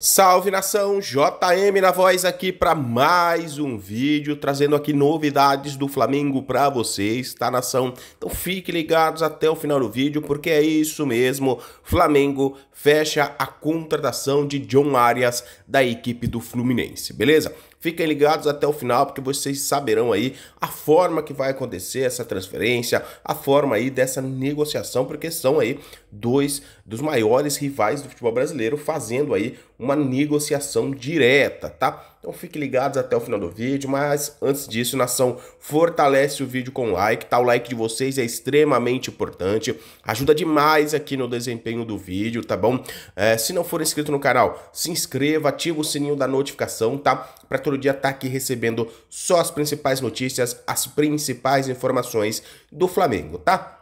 Salve nação, JM na voz aqui para mais um vídeo, trazendo aqui novidades do Flamengo para vocês, tá nação? Então fiquem ligados até o final do vídeo, porque é isso mesmo, Flamengo fecha a contratação de John Arias da equipe do Fluminense, beleza? Fiquem ligados até o final, porque vocês saberão aí a forma que vai acontecer essa transferência, a forma aí dessa negociação, porque são aí dois dos maiores rivais do futebol brasileiro fazendo aí uma uma negociação direta, tá? Então fiquem ligados até o final do vídeo, mas antes disso, nação, fortalece o vídeo com like, tá? O like de vocês é extremamente importante, ajuda demais aqui no desempenho do vídeo, tá bom? É, se não for inscrito no canal, se inscreva, ativa o sininho da notificação, tá? Para todo dia estar tá aqui recebendo só as principais notícias, as principais informações do Flamengo, tá?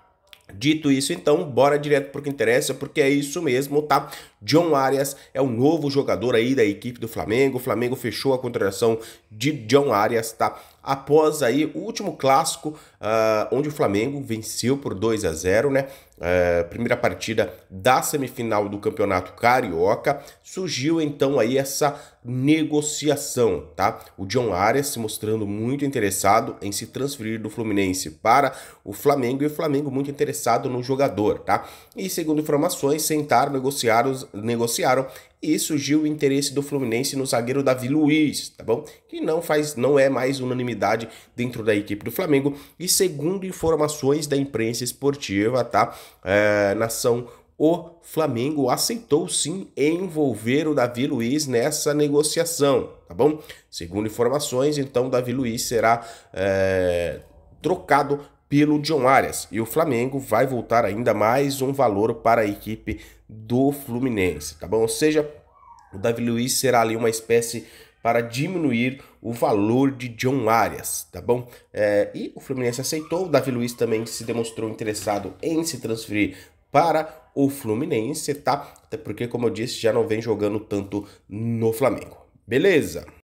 Dito isso, então, bora direto pro que interessa, porque é isso mesmo, tá? John Arias é o novo jogador aí da equipe do Flamengo. O Flamengo fechou a contratação de John Arias, tá? após aí o último clássico, uh, onde o Flamengo venceu por 2 a 0, né? Uh, primeira partida da semifinal do Campeonato Carioca, surgiu então aí essa negociação, tá? O John Arias se mostrando muito interessado em se transferir do Fluminense para o Flamengo e o Flamengo muito interessado no jogador, tá? E segundo informações, sentaram, negociaram, negociaram e surgiu o interesse do Fluminense no zagueiro Davi Luiz, tá bom? Que não faz, não é mais unanimidade dentro da equipe do Flamengo e segundo informações da imprensa esportiva, tá? É, nação o Flamengo aceitou sim envolver o Davi Luiz nessa negociação, tá bom? Segundo informações, então Davi Luiz será é, trocado pelo John Arias. E o Flamengo vai voltar ainda mais um valor para a equipe do Fluminense, tá bom? Ou seja, o Davi Luiz será ali uma espécie para diminuir o valor de John Arias, tá bom? É, e o Fluminense aceitou, o Davi Luiz também se demonstrou interessado em se transferir para o Fluminense, tá? Até porque, como eu disse, já não vem jogando tanto no Flamengo. Beleza?